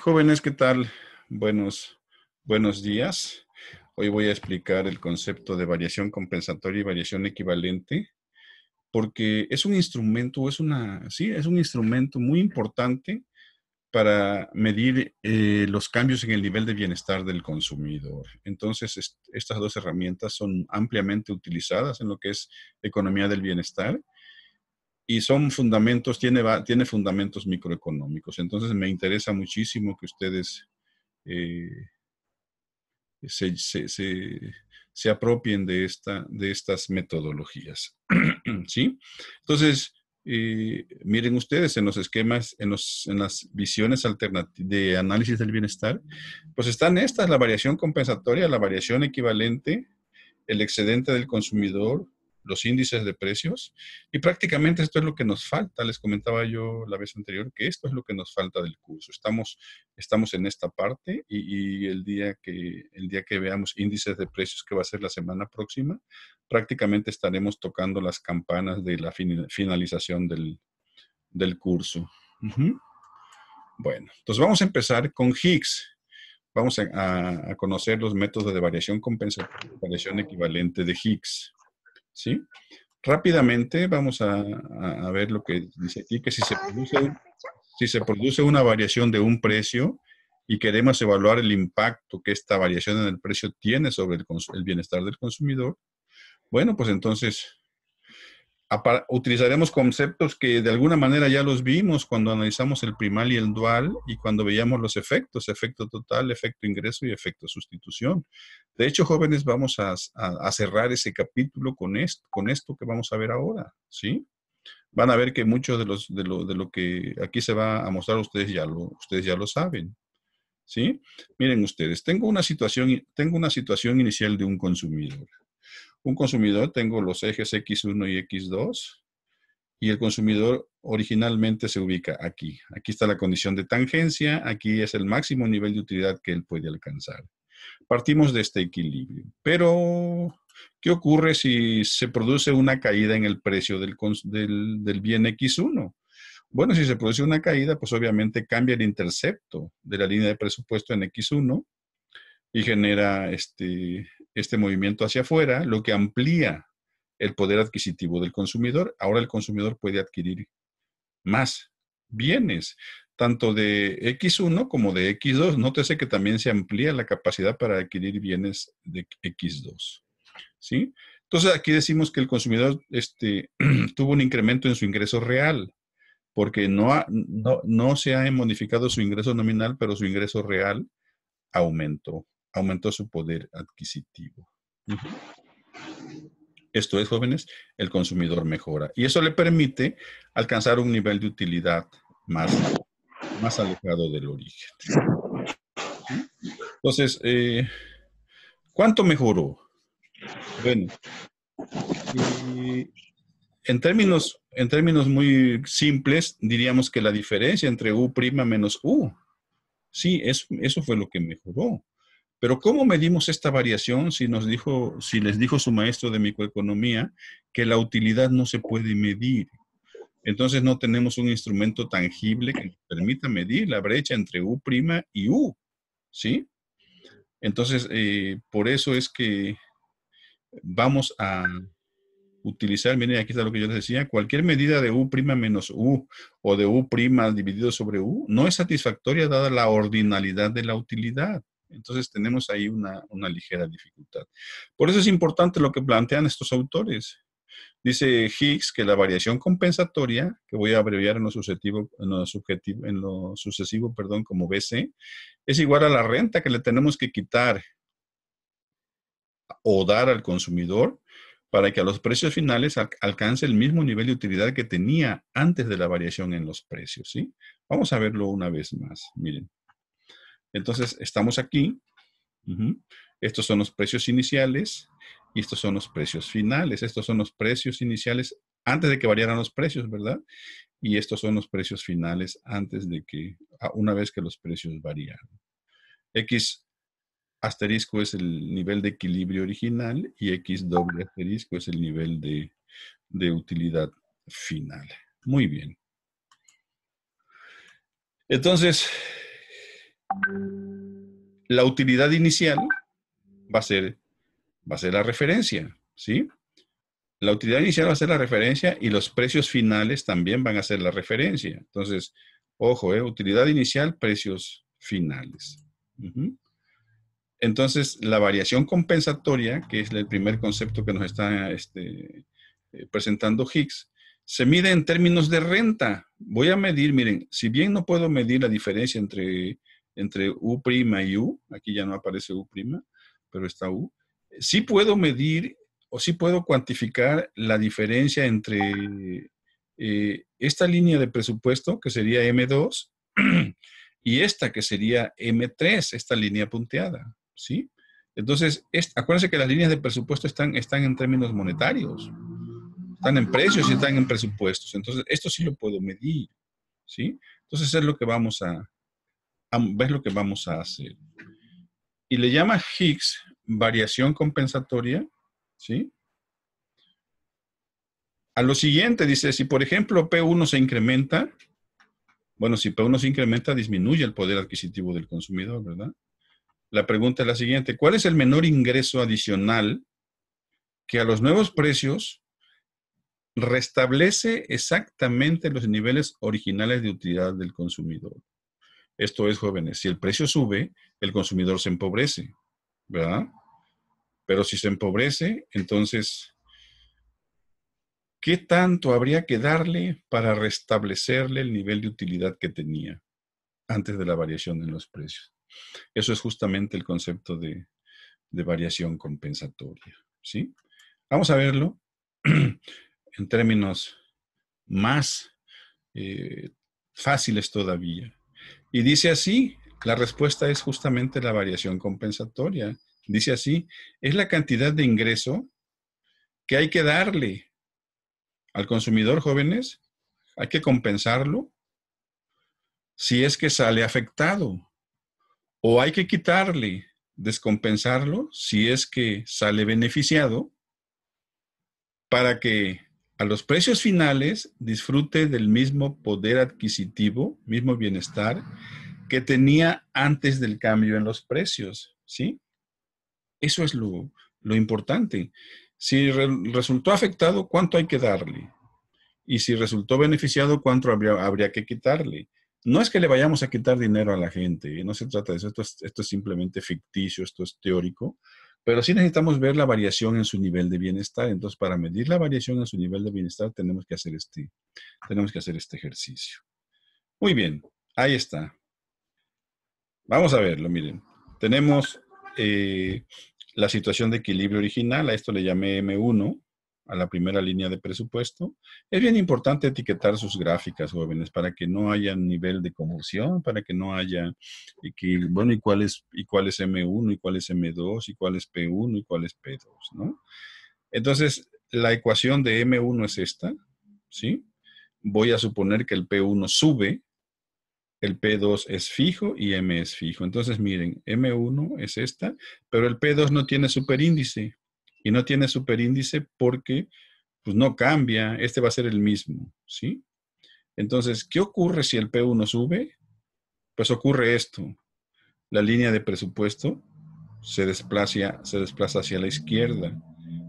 Jóvenes, ¿qué tal? Buenos, buenos días. Hoy voy a explicar el concepto de variación compensatoria y variación equivalente, porque es un instrumento, es una, sí, es un instrumento muy importante para medir eh, los cambios en el nivel de bienestar del consumidor. Entonces, estas dos herramientas son ampliamente utilizadas en lo que es economía del bienestar y son fundamentos, tiene, tiene fundamentos microeconómicos. Entonces me interesa muchísimo que ustedes eh, se, apropien de, esta, de estas metodologías. ¿Sí? Entonces, eh, miren ustedes en los esquemas, en, los, en las visiones de análisis del bienestar, pues están estas, la variación compensatoria, la variación equivalente, el excedente del consumidor, los índices de precios. Y prácticamente esto es lo que nos falta, les comentaba yo la vez anterior, que esto es lo que nos falta del curso. Estamos, estamos en esta parte y, el, día que, el día que veamos índices de precios, que va a ser la semana próxima, prácticamente estaremos tocando las campanas de la finalización del, curso. Bueno, entonces vamos a empezar con Higgs vamos a, conocer los métodos de variación compensación equivalente de Higgs. ¿sí? Rápidamente vamos a, ver lo que dice aquí, que si se, ah, produce, si se produce una variación de un precio y queremos evaluar el impacto que esta variación en el precio tiene sobre el bienestar del consumidor, bueno, pues entonces utilizaremos conceptos que de alguna manera ya los vimos cuando analizamos el primal y el dual y cuando veíamos los efectos, efecto total, efecto ingreso y efecto sustitución. De hecho, jóvenes, vamos a, cerrar ese capítulo con esto, con esto que vamos a ver ahora, ¿sí? Van a ver que mucho de, los, de, lo, de lo que aquí se va a mostrar ustedes ya lo, ustedes ya lo saben, ¿sí? Miren ustedes, tengo una situación, tengo una situación inicial de un consumidor un consumidor, tengo los ejes X1 y X2, y el consumidor originalmente se ubica aquí. Aquí está la condición de tangencia, aquí es el máximo nivel de utilidad que él puede alcanzar. Partimos de este equilibrio, pero ¿qué ocurre si se produce una caída en el precio del, bien X1? Bueno, si se produce una caída, pues obviamente cambia el intercepto de la línea de presupuesto en X1 y genera este, este movimiento hacia afuera, lo que amplía el poder adquisitivo del consumidor. Ahora el consumidor puede adquirir más bienes, tanto de X1 como de X2. Nótese que también se amplía la capacidad para adquirir bienes de X2. ¿Sí? Entonces aquí decimos que el consumidor este, tuvo un incremento en su ingreso real, porque no, no se ha modificado su ingreso nominal, pero su ingreso real aumentó aumentó su poder adquisitivo. Esto es, jóvenes, el consumidor mejora. Y eso le permite alcanzar un nivel de utilidad más, más alejado del origen. Entonces, eh, ¿cuánto mejoró? Bueno, eh, en términos, en términos muy simples, diríamos que la diferencia entre U' menos U, sí, eso fue lo que mejoró. Pero ¿cómo medimos esta variación si nos dijo, si les dijo su maestro de microeconomía que la utilidad no se puede medir? Entonces no tenemos un instrumento tangible que permita medir la brecha entre U' y U, ¿sí? Entonces, eh, por eso es que vamos a utilizar, miren, aquí está lo que yo les decía, cualquier medida de U' menos U o de U' dividido sobre U no es satisfactoria dada la ordinalidad de la utilidad. Entonces tenemos ahí una, ligera dificultad. Por eso es importante lo que plantean estos autores. Dice Higgs que la variación compensatoria, que voy a abreviar en lo, en lo sucesivo perdón, como BC, es igual a la renta que le tenemos que quitar o dar al consumidor para que a los precios finales alcance el mismo nivel de utilidad que tenía antes de la variación en los precios. Vamos a verlo una vez más. Miren. Entonces, estamos aquí. Estos son los precios iniciales y estos son los precios finales. Estos son los precios iniciales antes de que variaran los precios, ¿verdad? Y estos son los precios finales antes de que, una vez que los precios variaron. X asterisco es el nivel de equilibrio original y X doble asterisco es el nivel de, de utilidad final. Muy bien. Entonces, la utilidad inicial va a ser, va a ser la referencia, ¿sí? La utilidad inicial va a ser la referencia y los precios finales también van a ser la referencia. Entonces, ojo, ¿eh? utilidad inicial, precios finales. Entonces, la variación compensatoria, que es el primer concepto que nos está este, eh, presentando Higgs, se mide en términos de renta. Voy a medir, miren, si bien no puedo medir la diferencia entre entre U' y U, aquí ya no aparece U', pero está U, sí puedo medir o sí puedo cuantificar la diferencia entre eh, esta línea de presupuesto, que sería M2, y esta, que sería M3, esta línea punteada, ¿sí? Entonces, acuérdense que las líneas de presupuesto están, están en términos monetarios, están en precios y están en presupuestos. Entonces, esto sí lo puedo medir, ¿sí? Entonces, es lo que vamos a, ves lo que vamos a hacer. Y le llama Higgs variación compensatoria, ¿sí? A lo siguiente dice, si por ejemplo P1 se incrementa, bueno, si P1 se incrementa, disminuye el poder adquisitivo del consumidor, ¿verdad? La pregunta es la siguiente, ¿cuál es el menor ingreso adicional que a los nuevos precios restablece exactamente los niveles originales de utilidad del consumidor? Esto es, jóvenes, si el precio sube, el consumidor se empobrece, ¿verdad? Pero si se empobrece, entonces, ¿qué tanto habría que darle para restablecerle el nivel de utilidad que tenía antes de la variación en los precios? Eso es justamente el concepto de, variación compensatoria, ¿sí? Vamos a verlo en términos más eh, fáciles todavía. Y dice así, la respuesta es justamente la variación compensatoria. Dice así, es la cantidad de ingreso que hay que darle al consumidor, jóvenes, hay que compensarlo si es que sale afectado o hay que quitarle, descompensarlo si es que sale beneficiado para que a los precios finales disfrute del mismo poder adquisitivo, mismo bienestar que tenía antes del cambio en los precios, ¿sí? Eso es lo, lo importante. Si resultó afectado, ¿cuánto hay que darle? Y si resultó beneficiado, ¿cuánto habría, que quitarle? No es que le vayamos a quitar dinero a la gente, no se trata de eso, esto esto es simplemente ficticio, esto es teórico, pero sí necesitamos ver la variación en su nivel de bienestar. Entonces, para medir la variación en su nivel de bienestar, tenemos que hacer este, tenemos que hacer este ejercicio. Muy bien, ahí está. Vamos a verlo, miren. Tenemos eh, la situación de equilibrio original, a esto le llamé M1 a la primera línea de presupuesto. Es bien importante etiquetar sus gráficas, jóvenes, para que no haya nivel de convulsión, para que no haya, que, bueno, y cuál, es, y cuál es M1, y cuál es M2, y cuál es P1, y cuál es P2, ¿no? Entonces, la ecuación de M1 es esta, ¿sí? Voy a suponer que el P1 sube, el P2 es fijo y M es fijo. Entonces, miren, M1 es esta, pero el P2 no tiene superíndice, y no tiene superíndice porque pues no cambia, este va a ser el mismo, ¿sí? Entonces, ¿qué ocurre si el P1 sube? Pues ocurre esto. La línea de presupuesto se desplaza, se desplaza hacia la izquierda,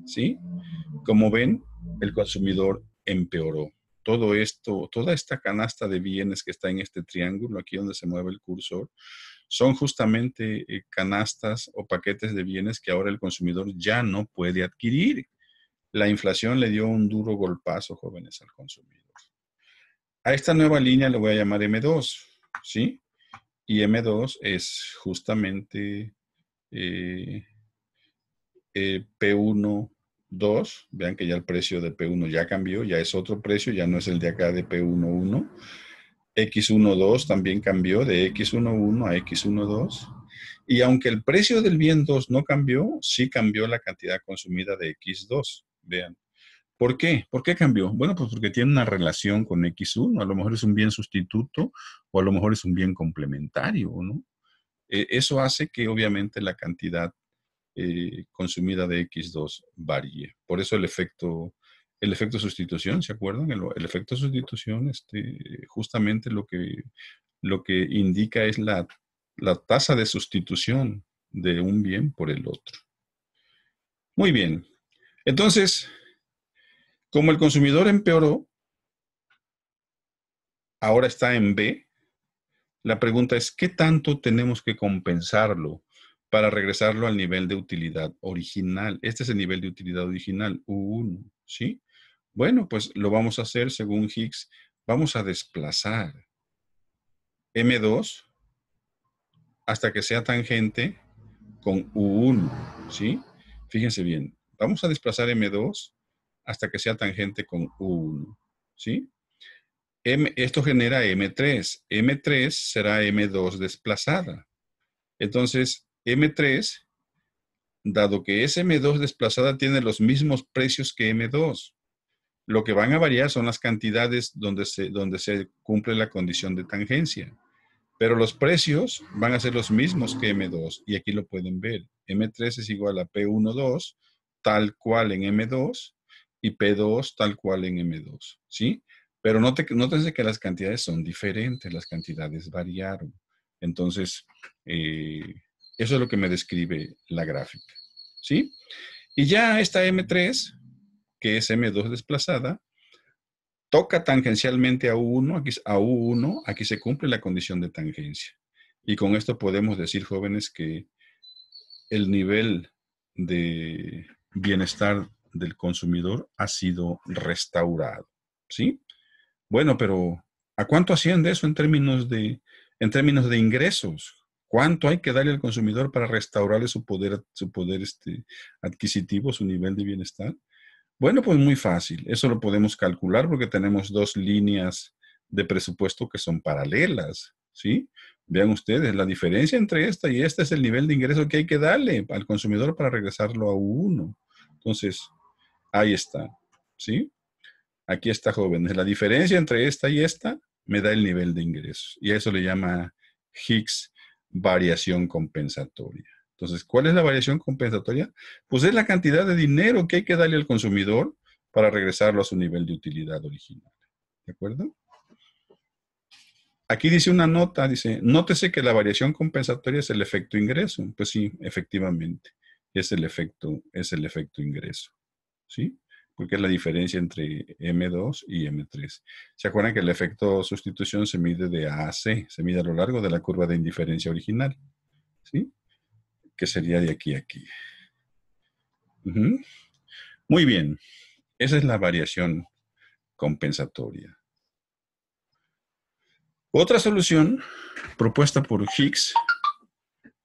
¿sí? Como ven, el consumidor empeoró. Todo esto, toda esta canasta de bienes que está en este triángulo, aquí donde se mueve el cursor, son justamente eh, canastas o paquetes de bienes que ahora el consumidor ya no puede adquirir. La inflación le dio un duro golpazo, jóvenes, al consumidor. A esta nueva línea le voy a llamar M2, ¿sí? Y M2 es justamente eh, eh, P1, 2. Vean que ya el precio de P1 ya cambió, ya es otro precio, ya no es el de acá de P11 X12 también cambió de X11 a X12. Y aunque el precio del bien 2 no cambió, sí cambió la cantidad consumida de X2. Vean. ¿Por qué? ¿Por qué cambió? Bueno, pues porque tiene una relación con X1. A lo mejor es un bien sustituto o a lo mejor es un bien complementario, ¿no? E, eso hace que obviamente la cantidad eh, consumida de X2 varíe. Por eso el efecto el efecto sustitución, ¿se acuerdan? El, efecto efecto sustitución, este, justamente lo que, lo que indica es la, la tasa de sustitución de un bien por el otro. Muy bien. Entonces, como el consumidor empeoró, ahora está en B, la pregunta es, ¿qué tanto tenemos que compensarlo para regresarlo al nivel de utilidad original? Este es el nivel de utilidad original, U1, ¿sí? Bueno, pues lo vamos a hacer según Higgs. Vamos a desplazar M2 hasta que sea tangente con U1, ¿sí? Fíjense bien, vamos a desplazar M2 hasta que sea tangente con U1, ¿sí? esto genera M3. M3 será M2 desplazada. Entonces, M3, dado que es M2 desplazada, tiene los mismos precios que M2. Lo que van a variar son las cantidades donde se, donde se cumple la condición de tangencia. Pero los precios van a ser los mismos que M2 y aquí lo pueden ver. M3 es igual a P12 tal cual en M2 y P2 tal cual en M2, ¿sí? Pero note, nótense que las cantidades son diferentes, las cantidades variaron. Entonces, eh, eso es lo que me describe la gráfica, ¿sí? Y ya esta M3 que es M2 desplazada, toca tangencialmente a U1, aquí, a U1, aquí se cumple la condición de tangencia. Y con esto podemos decir, jóvenes, que el nivel de bienestar del consumidor ha sido restaurado. ¿Sí? Bueno, pero ¿a cuánto asciende eso en términos de, en términos de ingresos? ¿Cuánto hay que darle al consumidor para restaurarle su poder, su poder este, adquisitivo, su nivel de bienestar? Bueno, pues muy fácil. Eso lo podemos calcular porque tenemos dos líneas de presupuesto que son paralelas, ¿sí? Vean ustedes, la diferencia entre esta y esta es el nivel de ingreso que hay que darle al consumidor para regresarlo a uno. Entonces, ahí está, ¿sí? Aquí está, jóvenes. La diferencia entre esta y esta me da el nivel de ingreso. Y a eso le llama Higgs variación compensatoria. Entonces, ¿cuál es la variación compensatoria? Pues es la cantidad de dinero que hay que darle al consumidor para regresarlo a su nivel de utilidad original. ¿De acuerdo? Aquí dice una nota, dice, nótese que la variación compensatoria es el efecto ingreso. Pues sí, efectivamente, es el efecto, es el efecto ingreso. ¿Sí? Porque es la diferencia entre M2 y M3. ¿Se acuerdan que el efecto sustitución se mide de A a C? Se mide a lo largo de la curva de indiferencia original. ¿Sí? que sería de aquí a aquí. Muy bien, esa es la variación compensatoria. Otra solución propuesta por Higgs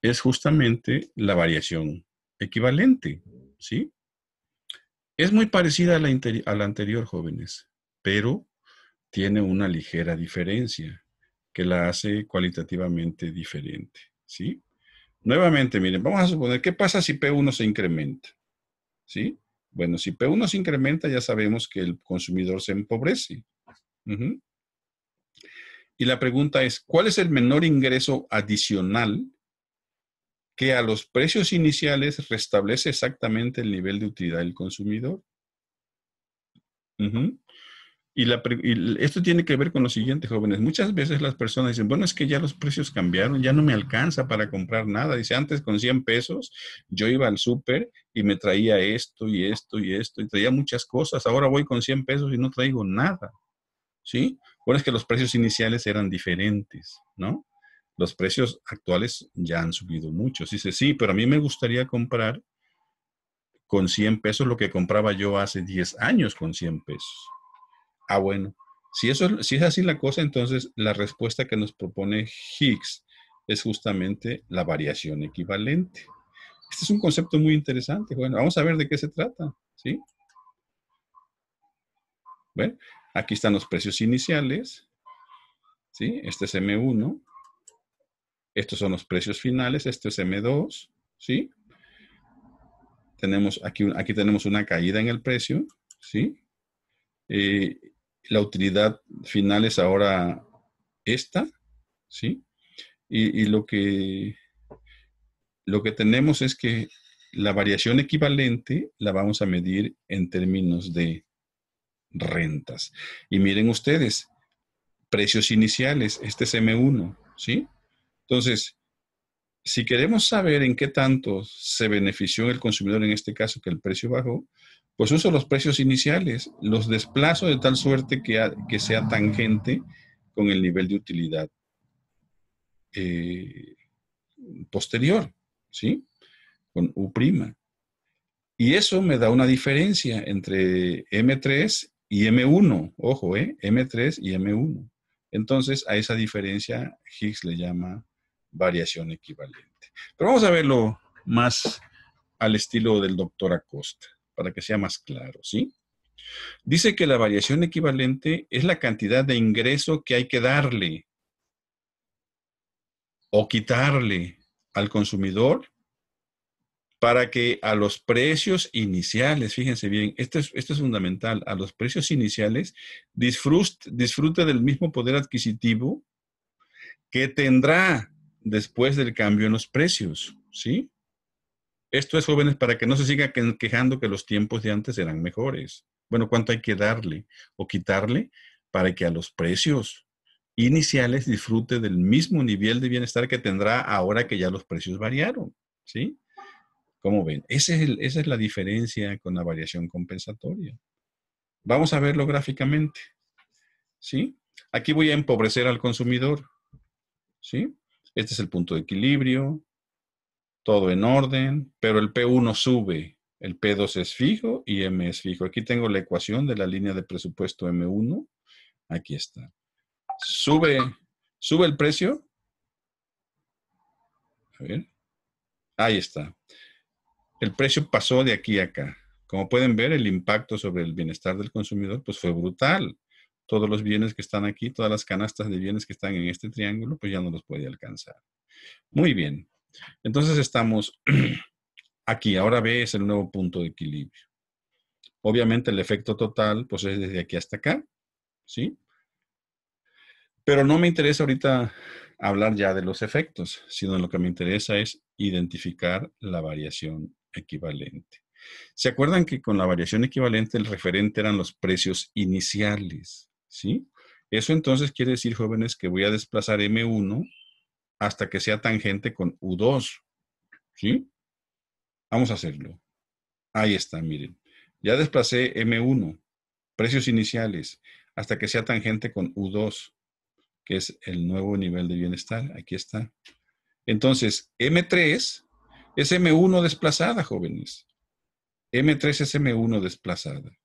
es justamente la variación equivalente, ¿sí? Es muy parecida a la, a la anterior, jóvenes, pero tiene una ligera diferencia que la hace cualitativamente diferente, ¿sí? Nuevamente, miren, vamos a suponer, ¿qué pasa si P1 se incrementa? ¿Sí? Bueno, si P1 se incrementa, ya sabemos que el consumidor se empobrece. Y la pregunta es, ¿cuál es el menor ingreso adicional que a los precios iniciales restablece exactamente el nivel de utilidad del consumidor? Y, esto tiene que ver con lo siguiente, jóvenes. Muchas veces las personas dicen, bueno, es que ya los precios cambiaron, ya no me alcanza para comprar nada. Dice, antes con 100 pesos yo iba al súper y me traía esto y esto y esto y traía muchas cosas. Ahora voy con 100 pesos y no traigo nada. ¿Sí? Bueno, es que los precios iniciales eran diferentes, ¿no? Los precios actuales ya han subido mucho. Dice, sí, pero a mí me gustaría comprar con 100 pesos lo que compraba yo hace 10 años con 100 pesos. Ah, bueno. Si, eso, es así la cosa, entonces la respuesta que nos propone Higgs es justamente la variación equivalente. Este es un concepto muy interesante. Bueno, vamos a ver de qué se trata. ¿sí? Bueno, aquí están los precios iniciales. ¿sí? Este es M1. Estos son los precios finales. Este es M2. ¿sí? Tenemos aquí, aquí tenemos una caída en el precio. ¿sí? Eh, la utilidad final es ahora esta, ¿sí? Y, lo, que, lo que tenemos es que la variación equivalente la vamos a medir en términos de rentas. Y miren ustedes, precios iniciales, este es M1, ¿sí? Entonces, si queremos saber en qué tanto se benefició el consumidor en este caso que el precio bajó, pues uso los precios iniciales, los desplazo de tal suerte que, sea tangente con el nivel de utilidad eh, posterior, ¿sí? Con U'. Y eso me da una diferencia entre M3 y M1. Ojo, ¿eh? M3 y M1. Entonces, a esa diferencia Higgs le llama variación equivalente. Pero vamos a verlo más al estilo del doctor Acosta para que sea más claro, ¿sí? Dice que la variación equivalente es la cantidad de ingreso que hay que darle o quitarle al consumidor para que a los precios iniciales, fíjense bien, esto es, esto es fundamental, a los precios iniciales disfrute, disfrute del mismo poder adquisitivo que tendrá después del cambio en los precios, ¿sí? Esto es, jóvenes, para que no se siga quejando que los tiempos de antes eran mejores. Bueno, ¿cuánto hay que darle o quitarle para que a los precios iniciales disfrute del mismo nivel de bienestar que tendrá ahora que ya los precios variaron? ¿Sí? ¿Cómo ven? esa es la diferencia con la variación compensatoria. Vamos a verlo gráficamente. ¿Sí? Aquí voy a empobrecer al consumidor. ¿Sí? Este es el punto de equilibrio, todo en orden, pero el P1 sube, el P2 es fijo y M es fijo. Aquí tengo la ecuación de la línea de presupuesto M1. Aquí está. Sube, sube el precio. A ver. Ahí está. El precio pasó de aquí a acá. Como pueden ver, el impacto sobre el bienestar del consumidor pues fue brutal. Todos los bienes que están aquí, todas las canastas de bienes que están en este triángulo, pues ya no los puede alcanzar. Muy bien. Entonces estamos aquí, ahora B es el nuevo punto de equilibrio. Obviamente el efecto total pues es desde aquí hasta acá, ¿sí? Pero no me interesa ahorita hablar ya de los efectos, sino lo que me interesa es identificar la variación equivalente. ¿Se acuerdan que con la variación equivalente el referente eran los precios iniciales? ¿Sí? Eso entonces quiere decir, jóvenes, que voy a desplazar M1 hasta que sea tangente con U2. ¿Sí? Vamos a hacerlo. Ahí está, miren. Ya desplacé M1, precios iniciales, hasta que sea tangente con U2, que es el nuevo nivel de bienestar. Aquí está. Entonces, M3 es M1 desplazada, jóvenes. M3 es M1 desplazada.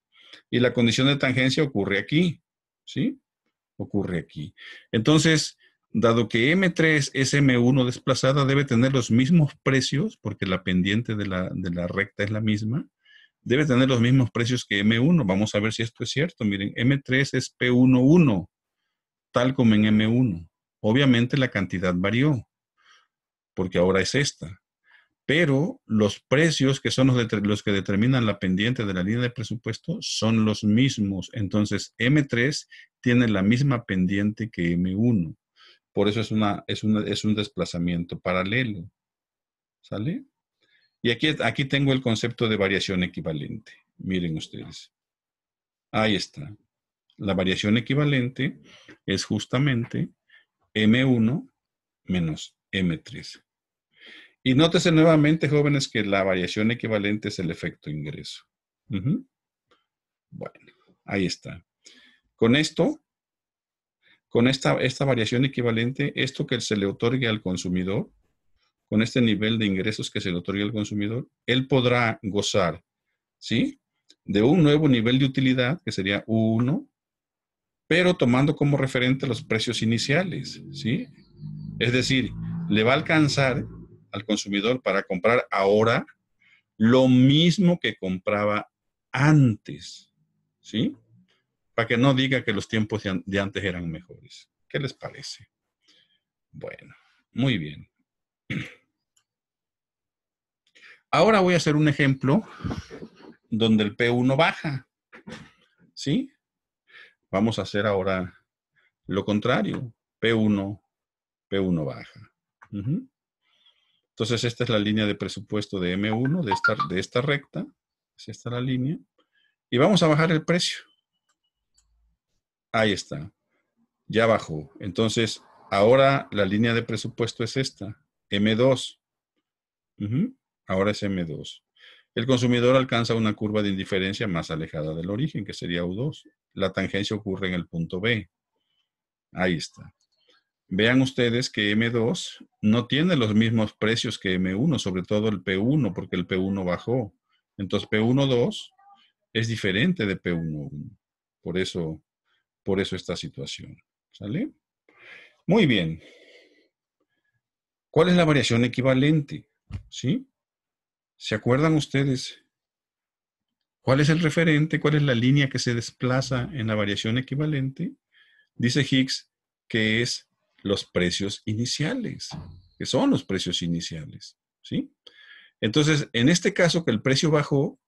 Y la condición de tangencia ocurre aquí, ¿sí? Ocurre aquí. Entonces, Dado que M3 es M1 desplazada, debe tener los mismos precios, porque la pendiente de la, recta es la misma, debe tener los mismos precios que M1. Vamos a ver si esto es cierto. Miren, M3 es P11, tal como en M1. Obviamente la cantidad varió, porque ahora es esta. Pero los precios que son los que determinan la pendiente de la línea de presupuesto son los mismos. Entonces, M3 tiene la misma pendiente que M1. Por eso es, una, es, un desplazamiento paralelo. ¿Sale? Y aquí, aquí tengo el concepto de variación equivalente. Miren ustedes. Ahí está. La variación equivalente es justamente M1 menos M3. Y nótese nuevamente, jóvenes, que la variación equivalente es el efecto ingreso. Bueno, ahí está. Con esto con esta, variación equivalente, esto que se le otorgue al consumidor, con este nivel de ingresos que se le otorgue al consumidor, él podrá gozar, ¿sí? De un nuevo nivel de utilidad, que sería 1, pero tomando como referente los precios iniciales, ¿sí? Es decir, le va a alcanzar al consumidor para comprar ahora lo mismo que compraba antes, ¿sí? para que no diga que los tiempos de antes eran mejores. ¿Qué les parece? Bueno, muy bien. Ahora voy a hacer un ejemplo donde el P1 baja. ¿Sí? Vamos a hacer ahora lo contrario. P1, P1 baja. Entonces, esta es la línea de presupuesto de M1, de esta, de esta recta. Esta es la línea. Y vamos a bajar el precio. Ahí está. Ya bajó. Entonces, ahora la línea de presupuesto es esta, M2. Ahora es M2. El consumidor alcanza una curva de indiferencia más alejada del origen, que sería U2. La tangencia ocurre en el punto B. Ahí está. Vean ustedes que M2 no tiene los mismos precios que M1, sobre todo el P1, porque el P1 bajó. Entonces P1.2 es diferente de P1.1. Por eso por eso esta situación. ¿Sale? Muy bien. ¿Cuál es la variación equivalente? ¿Sí? ¿Se acuerdan ustedes? ¿Cuál es el referente? ¿Cuál es la línea que se desplaza en la variación equivalente? Dice Higgs que es los precios iniciales, que son los precios iniciales, ¿sí? Entonces, en este caso que el precio bajó,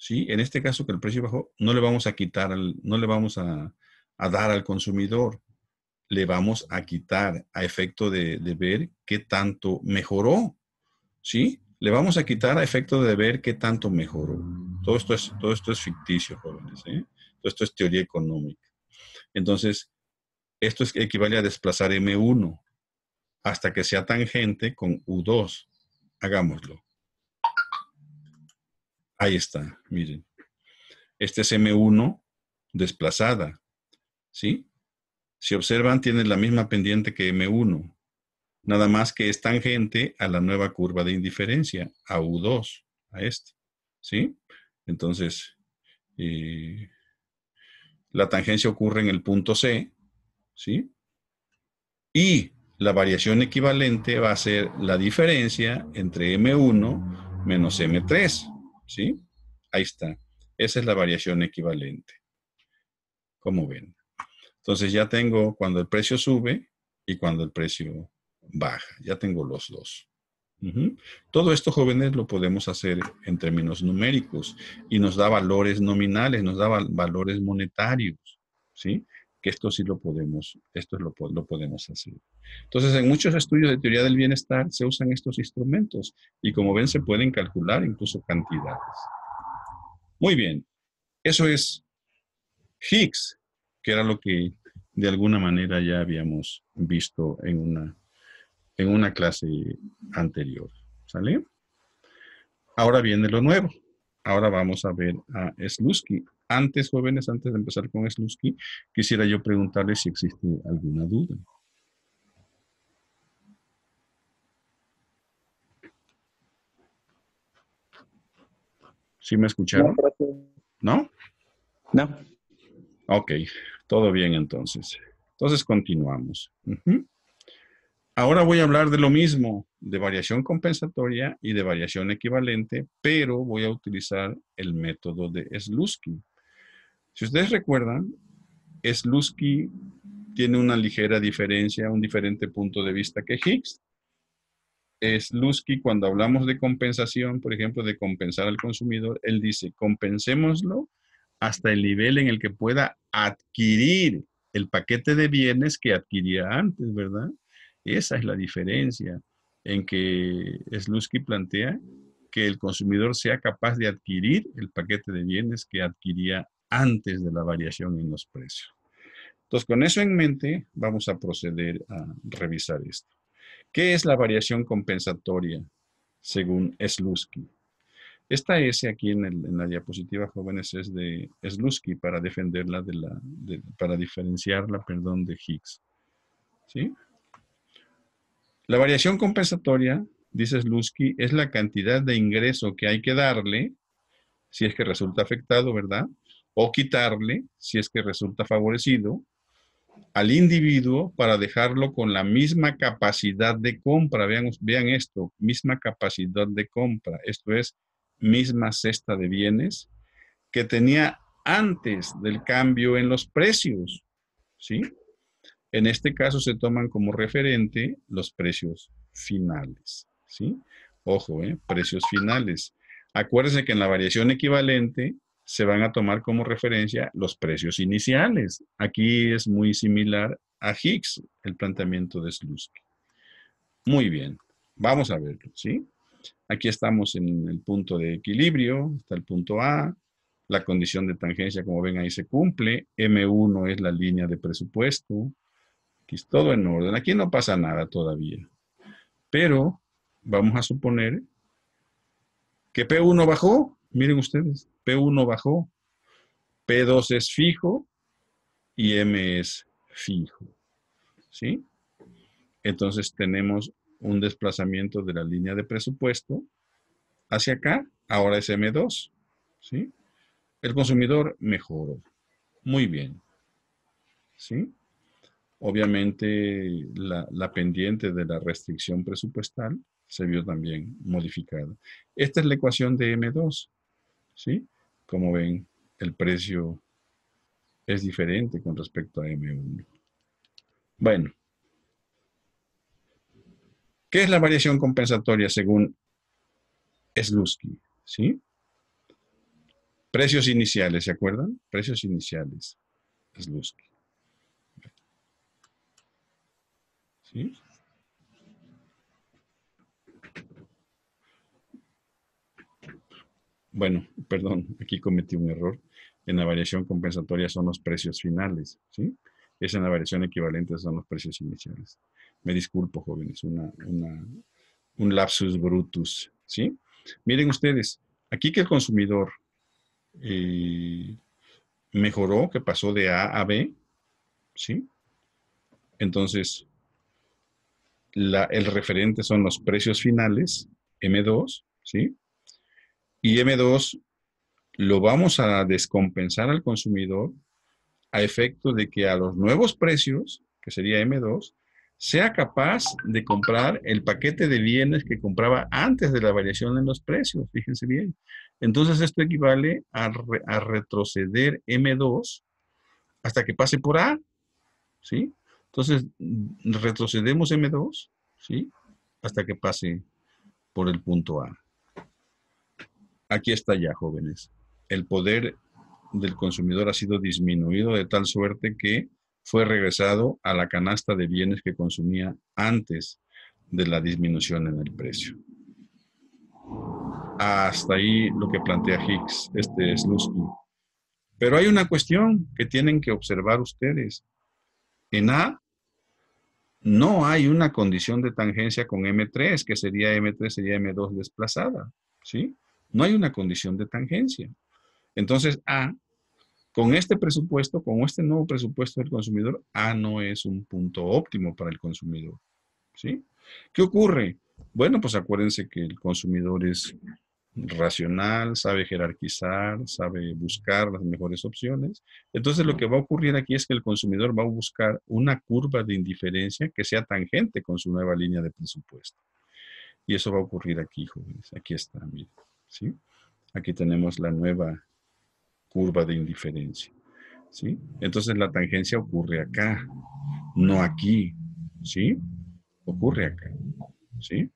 ¿sí? En este caso que el precio bajó, no le vamos a quitar, no le vamos a, dar al consumidor, le vamos a quitar a efecto de, ver qué tanto mejoró, ¿sí? Le vamos a quitar a efecto de ver qué tanto mejoró. Todo esto es, todo esto es ficticio, jóvenes, ¿eh? Todo esto es teoría económica. Entonces, esto es, equivale a desplazar M1 hasta que sea tangente con U2. Hagámoslo. Ahí está, miren. Este es M1 desplazada, ¿sí? Si observan, tiene la misma pendiente que M1, nada más que es tangente a la nueva curva de indiferencia, a U2, a este, ¿sí? Entonces, eh, la tangencia ocurre en el punto C, ¿sí? Y la variación equivalente va a ser la diferencia entre M1 menos M3, ¿sí? Ahí está. Esa es la variación equivalente. Como ven? Entonces ya tengo cuando el precio sube y cuando el precio baja. Ya tengo los dos. Todo esto, jóvenes, lo podemos hacer en términos numéricos y nos da valores nominales, nos da valores monetarios, ¿sí? que esto sí lo podemos, esto lo, lo podemos hacer. Entonces, en muchos estudios de teoría del bienestar se usan estos instrumentos y como ven se pueden calcular incluso cantidades. Muy bien, eso es Higgs, que era lo que de alguna manera ya habíamos visto en una, en una clase anterior. ¿Sale? Ahora viene lo nuevo. Ahora vamos a ver a Slusky antes, jóvenes, antes de empezar con Slusky, quisiera yo preguntarles si existe alguna duda. ¿Sí me escucharon? ¿No? No. Ok, todo bien entonces. Entonces continuamos. Ahora voy a hablar de lo mismo, de variación compensatoria y de variación equivalente, pero voy a utilizar el método de Slusky. Si ustedes recuerdan, Slusky tiene una ligera diferencia, un diferente punto de vista que Higgs. Slusky, cuando hablamos de compensación, por ejemplo, de compensar al consumidor, él dice, compensémoslo hasta el nivel en el que pueda adquirir el paquete de bienes que adquiría antes, ¿verdad? Esa es la diferencia en que Slusky plantea que el consumidor sea capaz de adquirir el paquete de bienes que adquiría antes de la variación en los precios. Entonces, con eso en mente, vamos a proceder a revisar esto. ¿Qué es la variación compensatoria según Slusky? Esta S aquí en, la diapositiva, jóvenes, es de Slusky para defenderla de la, para diferenciarla, perdón, de Higgs. ¿Sí? La variación compensatoria, dice Slusky, es la cantidad de ingreso que hay que darle si es que resulta afectado, ¿verdad? o quitarle, si es que resulta favorecido, al individuo para dejarlo con la misma capacidad de compra. Vean, vean esto, misma capacidad de compra. Esto es misma cesta de bienes que tenía antes del cambio en los precios. ¿sí? En este caso se toman como referente los precios finales. ¿sí? Ojo, ¿eh? precios finales. Acuérdense que en la variación equivalente se van a tomar como referencia los precios iniciales. Aquí es muy similar a Higgs el planteamiento de Slutsky. Muy bien, vamos a verlo, ¿sí? Aquí estamos en el punto de equilibrio, está el punto A, la condición de tangencia, como ven ahí se cumple, M1 es la línea de presupuesto, aquí es todo en orden, aquí no pasa nada todavía, pero vamos a suponer que P1 bajó Miren ustedes, P1 bajó, P2 es fijo y M es fijo. ¿Sí? Entonces tenemos un desplazamiento de la línea de presupuesto hacia acá, ahora es M2. ¿Sí? El consumidor mejoró. Muy bien. ¿Sí? Obviamente la, la pendiente de la restricción presupuestal se vio también modificada. Esta es la ecuación de M2. ¿sí? Como ven, el precio es diferente con respecto a M1. Bueno, ¿qué es la variación compensatoria según Slusky? ¿Sí? Precios iniciales, ¿se acuerdan? Precios iniciales, Slusky. ¿Sí? Bueno, perdón, aquí cometí un error. En la variación compensatoria son los precios finales, ¿sí? Es en la variación equivalente son los precios iniciales. Me disculpo, jóvenes, un lapsus brutus, ¿sí? Miren ustedes, aquí que el consumidor eh, mejoró, que pasó de A a B, ¿sí? Entonces, el referente son los precios finales, M2, ¿sí? Y M2 lo vamos a descompensar al consumidor a efecto de que a los nuevos precios, que sería M2, sea capaz de comprar el paquete de bienes que compraba antes de la variación en los precios, fíjense bien. Entonces esto equivale a, retroceder M2 hasta que pase por A, ¿sí? Entonces retrocedemos M2, ¿sí? Hasta que pase por el punto A. Aquí está ya, jóvenes. El poder del consumidor ha sido disminuido de tal suerte que fue regresado a la canasta de bienes que consumía antes de la disminución en el precio. Hasta ahí lo que plantea Higgs, este Slusky. Pero hay una cuestión que tienen que observar ustedes. En A no hay una condición de tangencia con M3, que sería M3, sería M2 desplazada, ¿sí? No hay una condición de tangencia. Entonces, A, con este presupuesto, con este nuevo presupuesto del consumidor, A no es un punto óptimo para el consumidor. ¿Sí? ¿Qué ocurre? Bueno, pues acuérdense que el consumidor es racional, sabe jerarquizar, sabe buscar las mejores opciones. Entonces lo que va a ocurrir aquí es que el consumidor va a buscar una curva de indiferencia que sea tangente con su nueva línea de presupuesto. Y eso va a ocurrir aquí, jóvenes. Aquí está, miren. ¿sí? Aquí tenemos la nueva curva de indiferencia, ¿sí? Entonces la tangencia ocurre acá, no aquí, ¿sí? Ocurre acá, ¿sí?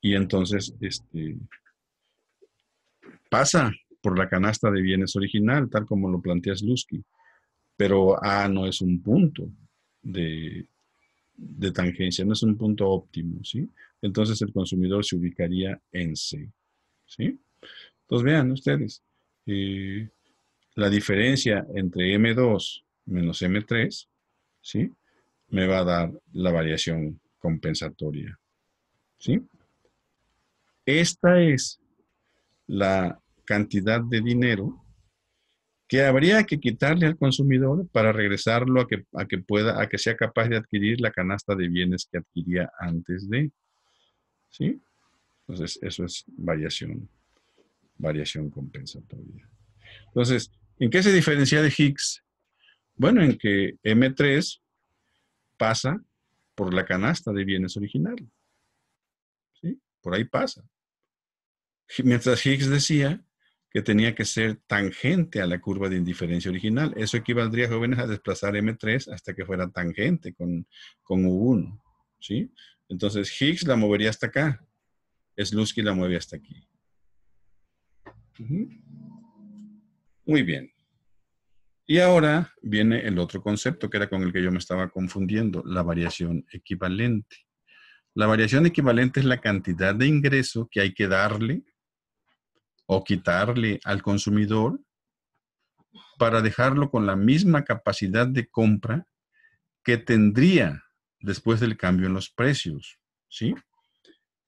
Y entonces, este, pasa por la canasta de bienes original, tal como lo plantea Slusky. pero A ah, no es un punto de, de tangencia, no es un punto óptimo, ¿sí? Entonces el consumidor se ubicaría en C. ¿sí? Entonces vean ustedes eh, la diferencia entre M2 menos M3, ¿sí? Me va a dar la variación compensatoria, ¿sí? Esta es la cantidad de dinero que habría que quitarle al consumidor para regresarlo a que, pueda, a que sea capaz de adquirir la canasta de bienes que adquiría antes de, ¿sí? Entonces, eso es variación, variación compensatoria. Entonces, ¿en qué se diferencia de Higgs? Bueno, en que M3 pasa por la canasta de bienes original. ¿Sí? Por ahí pasa. Mientras Higgs decía que tenía que ser tangente a la curva de indiferencia original. Eso equivaldría, jóvenes, a desplazar M3 hasta que fuera tangente con, con U1. ¿sí? Entonces Higgs la movería hasta acá. Es luz que la mueve hasta aquí. Muy bien. Y ahora viene el otro concepto que era con el que yo me estaba confundiendo, la variación equivalente. La variación equivalente es la cantidad de ingreso que hay que darle o quitarle al consumidor para dejarlo con la misma capacidad de compra que tendría después del cambio en los precios, ¿sí?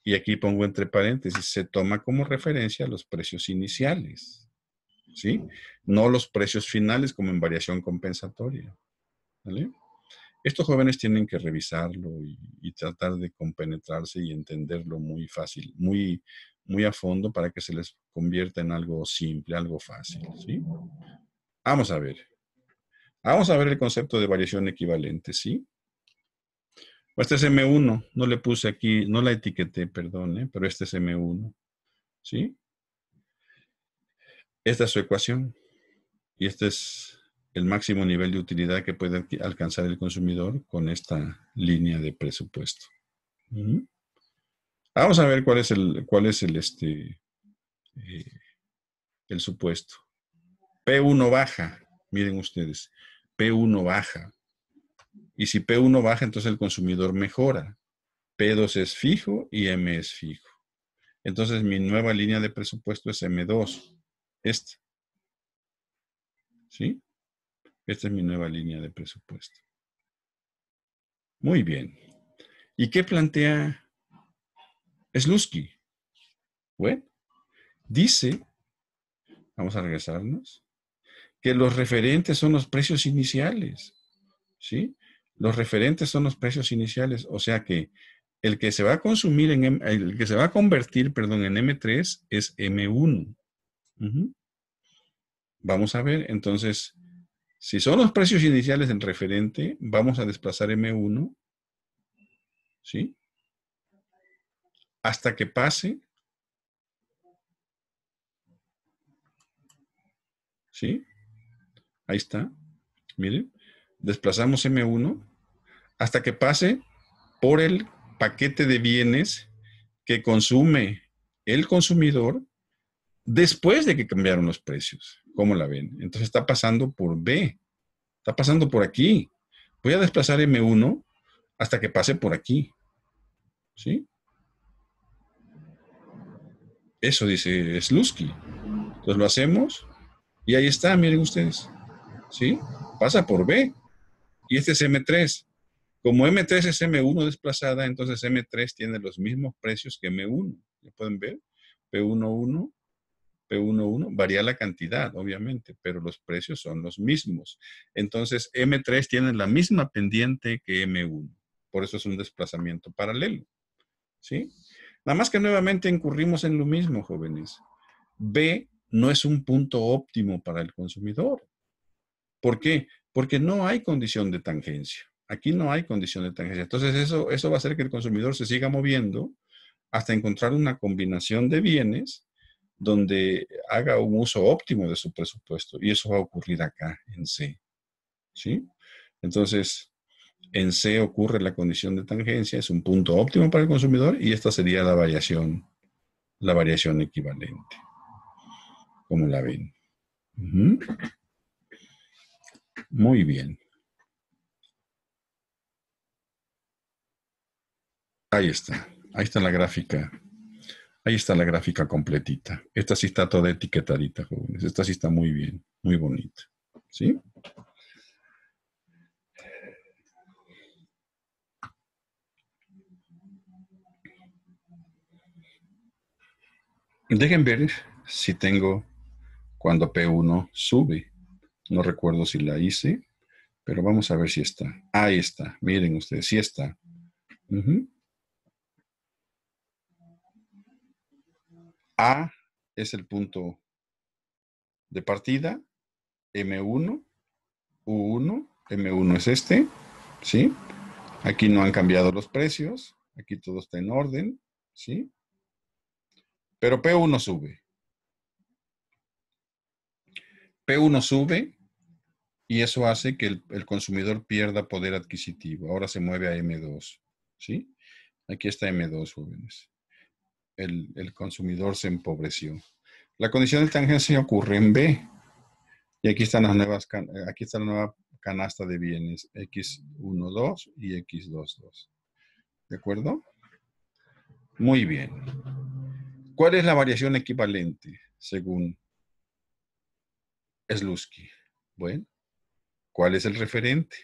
y aquí pongo entre paréntesis, se toma como referencia los precios iniciales, ¿sí? No los precios finales como en variación compensatoria, ¿vale? Estos jóvenes tienen que revisarlo y, tratar de compenetrarse y entenderlo muy fácil, muy, muy a fondo para que se les convierta en algo simple, algo fácil, ¿sí? Vamos a ver. Vamos a ver el concepto de variación equivalente, ¿sí? este es M1, no le puse aquí, no la etiqueté, perdone ¿eh? pero este es M1. ¿Sí? Esta es su ecuación. Y este es el máximo nivel de utilidad que puede alcanzar el consumidor con esta línea de presupuesto. Vamos a ver cuál es el, cuál es el, este, eh, el supuesto. P1 baja, miren ustedes, P1 baja. Y si P1 baja, entonces el consumidor mejora. P2 es fijo y M es fijo. Entonces mi nueva línea de presupuesto es M2. Esta. ¿Sí? Esta es mi nueva línea de presupuesto. Muy bien. ¿Y qué plantea Slusky? Bueno, dice, vamos a regresarnos, que los referentes son los precios iniciales. ¿Sí? Los referentes son los precios iniciales, o sea que el que se va a consumir en M, el que se va a convertir, perdón, en M3 es M1. Vamos a ver, entonces, si son los precios iniciales del referente, vamos a desplazar M1, ¿sí? Hasta que pase, ¿sí? Ahí está, miren desplazamos M1 hasta que pase por el paquete de bienes que consume el consumidor después de que cambiaron los precios. ¿Cómo la ven? Entonces está pasando por B, está pasando por aquí. Voy a desplazar M1 hasta que pase por aquí. ¿Sí? Eso dice Slusky. Entonces lo hacemos y ahí está, miren ustedes. ¿Sí? Pasa por B. Y este es M3. Como M3 es M1 desplazada, entonces M3 tiene los mismos precios que M1. ¿Lo pueden ver? P11, P11, varía la cantidad, obviamente, pero los precios son los mismos. Entonces, M3 tiene la misma pendiente que M1. Por eso es un desplazamiento paralelo. ¿Sí? Nada más que nuevamente incurrimos en lo mismo, jóvenes. B no es un punto óptimo para el consumidor. ¿Por qué? porque no hay condición de tangencia. Aquí no hay condición de tangencia. Entonces eso, eso va a hacer que el consumidor se siga moviendo hasta encontrar una combinación de bienes donde haga un uso óptimo de su presupuesto. Y eso va a ocurrir acá en C. ¿Sí? Entonces, en C ocurre la condición de tangencia, es un punto óptimo para el consumidor y esta sería la variación, la variación equivalente. Como la ven. Muy bien. Ahí está. Ahí está la gráfica. Ahí está la gráfica completita. Esta sí está toda etiquetadita, jóvenes. Esta sí está muy bien, muy bonita. ¿Sí? Dejen ver si tengo cuando P1 sube. No recuerdo si la hice, pero vamos a ver si está. Ahí está. Miren ustedes, si está. A es el punto de partida. M1, U1, M1 es este, ¿sí? Aquí no han cambiado los precios, aquí todo está en orden, ¿sí? Pero P1 sube. P1 sube y eso hace que el, consumidor pierda poder adquisitivo. Ahora se mueve a M2, ¿sí? Aquí está M2, jóvenes. El, consumidor se empobreció. La condición de tangencia ocurre en B. Y aquí están las nuevas, eh, aquí está la nueva canasta de bienes, X12 y X22. ¿De acuerdo? Muy bien. ¿Cuál es la variación equivalente según Slusky? Bueno, ¿Cuál es el referente?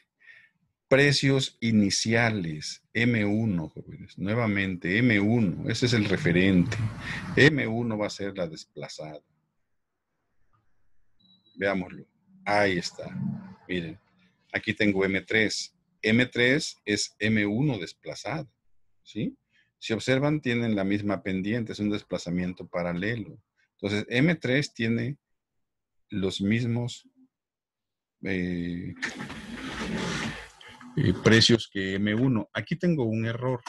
Precios iniciales, M1, jóvenes. Nuevamente, M1, ese es el referente. M1 va a ser la desplazada. Veámoslo. Ahí está. Miren, aquí tengo M3. M3 es M1 desplazado. ¿sí? Si observan, tienen la misma pendiente, es un desplazamiento paralelo. Entonces, M3 tiene los mismos eh, precios que M1. Aquí tengo un error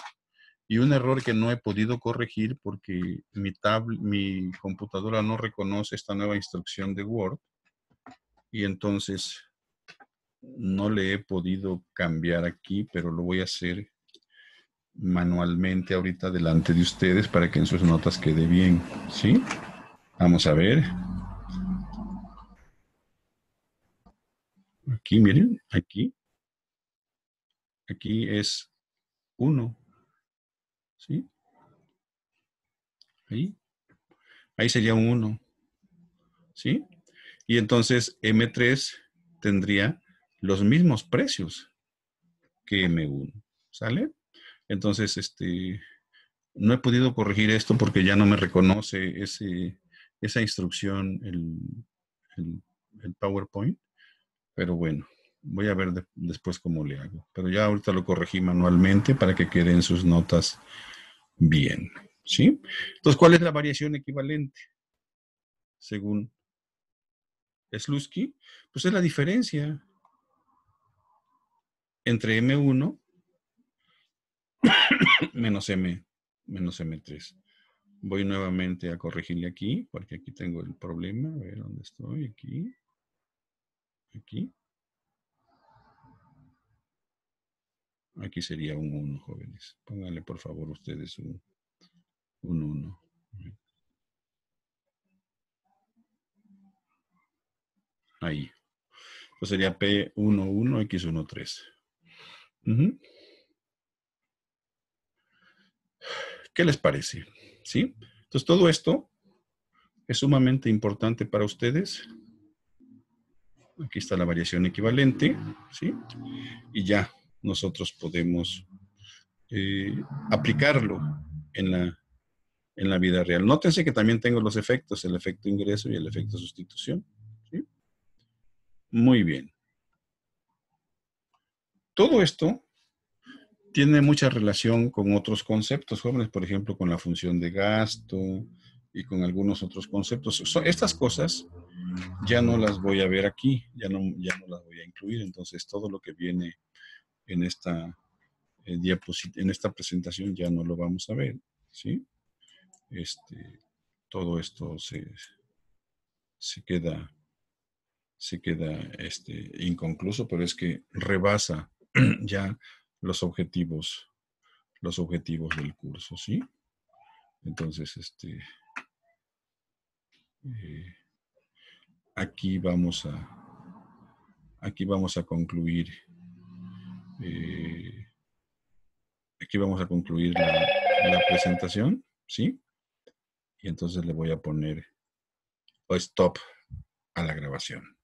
y un error que no he podido corregir porque mi, mi computadora no reconoce esta nueva instrucción de Word y entonces no le he podido cambiar aquí, pero lo voy a hacer manualmente ahorita delante de ustedes para que en sus notas quede bien, ¿sí? Vamos a ver. Aquí, miren, aquí. Aquí es 1. ¿Sí? Ahí. Ahí sería un 1. ¿Sí? Y entonces M3 tendría los mismos precios que M1. ¿Sale? Entonces, este, no he podido corregir esto porque ya no me reconoce ese, esa instrucción, el PowerPoint. Pero bueno, voy a ver después cómo le hago. Pero ya ahorita lo corregí manualmente para que queden sus notas bien. ¿Sí? Entonces, ¿cuál es la variación equivalente? Según Slusky, pues es la diferencia entre M1 menos M menos M3. Voy nuevamente a corregirle aquí, porque aquí tengo el problema. A ver dónde estoy, aquí. Aquí. Aquí sería un 1, jóvenes. Pónganle, por favor, ustedes un 1. Ahí. Pues sería P11, X13. ¿Qué les parece? ¿Sí? Entonces, todo esto es sumamente importante para ustedes. Aquí está la variación equivalente, ¿sí? Y ya nosotros podemos eh, aplicarlo en la, en la vida real. Nótense que también tengo los efectos, el efecto ingreso y el efecto sustitución. Muy bien. Todo esto tiene mucha relación con otros conceptos, jóvenes, por ejemplo, con la función de gasto, y con algunos otros conceptos. estas cosas ya no las voy a ver aquí, ya no, ya no las voy a incluir. Entonces, todo lo que viene en esta, eh, diapositiva, en esta presentación ya no lo vamos a ver. ¿sí? Este, todo esto se, se queda, se queda este, inconcluso, pero es que rebasa ya los objetivos, los objetivos del curso, ¿sí? Entonces, este, eh, aquí vamos a, aquí vamos a concluir. Eh, aquí vamos a concluir la, presentación, ¿sí? Y entonces le voy a poner stop a la grabación.